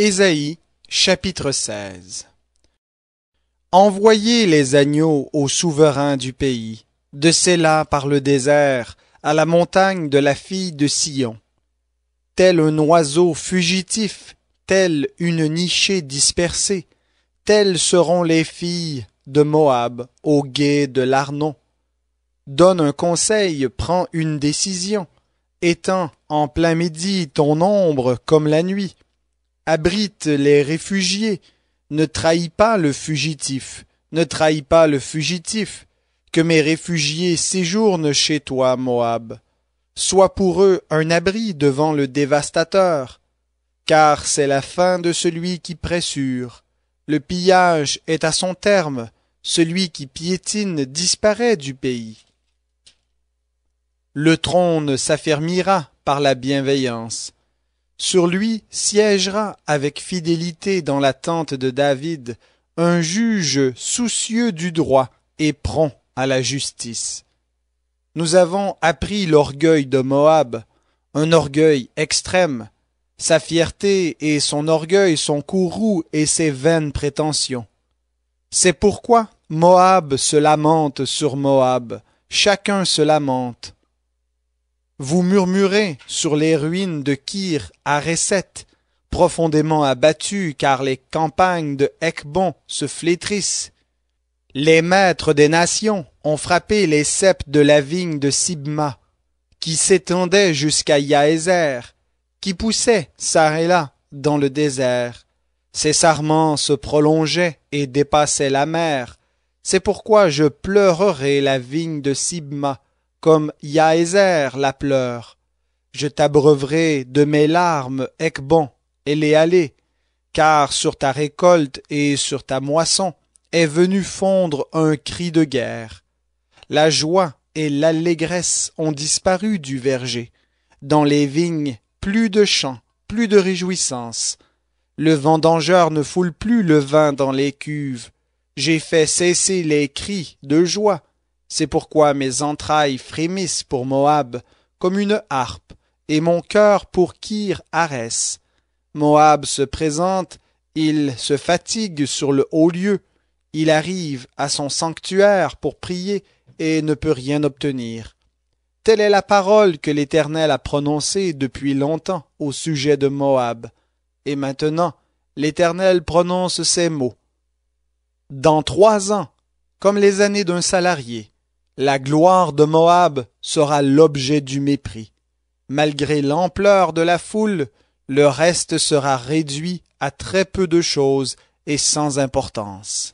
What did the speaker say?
Ésaïe chapitre 16 Envoyez les agneaux au souverain du pays, de cela par le désert, à la montagne de la fille de Sion. Tel un oiseau fugitif, telle une nichée dispersée, telles seront les filles de Moab au guet de l'Arnon. Donne un conseil, prends une décision, Éteins en plein midi ton ombre comme la nuit, abrite les réfugiés, ne trahis pas le fugitif, ne trahis pas le fugitif, que mes réfugiés séjournent chez toi, Moab. Sois pour eux un abri devant le dévastateur, car c'est la fin de celui qui pressure. Le pillage est à son terme, celui qui piétine disparaît du pays. Le trône s'affermira par la bienveillance, sur lui siégera avec fidélité dans la tente de David un juge soucieux du droit et prompt à la justice. Nous avons appris l'orgueil de Moab, un orgueil extrême. Sa fierté et son orgueil, son courroux et ses vaines prétentions. C'est pourquoi Moab se lamente sur Moab, chacun se lamente. Vous murmurez sur les ruines de Kyr à Récette, profondément abattues car les campagnes de Hecbon se flétrissent. Les maîtres des nations ont frappé les ceps de la vigne de Sibma, qui s'étendait jusqu'à Yaézer, qui poussait çà et là dans le désert. Ses sarments se prolongeaient et dépassaient la mer. C'est pourquoi je pleurerai la vigne de Sibma, comme la pleure. Je t'abreuverai de mes larmes, Ekbon, et les allées, car sur ta récolte et sur ta moisson est venu fondre un cri de guerre. La joie et l'allégresse ont disparu du verger. Dans les vignes, plus de chants, plus de réjouissance. Le vendangeur ne foule plus le vin dans les cuves. J'ai fait cesser les cris de joie c'est pourquoi mes entrailles frémissent pour Moab comme une harpe, et mon cœur pour Kir Arès. Moab se présente, il se fatigue sur le haut lieu, il arrive à son sanctuaire pour prier et ne peut rien obtenir. Telle est la parole que l'Éternel a prononcée depuis longtemps au sujet de Moab. Et maintenant, l'Éternel prononce ces mots. Dans trois ans, comme les années d'un salarié, la gloire de Moab sera l'objet du mépris. Malgré l'ampleur de la foule, le reste sera réduit à très peu de choses et sans importance.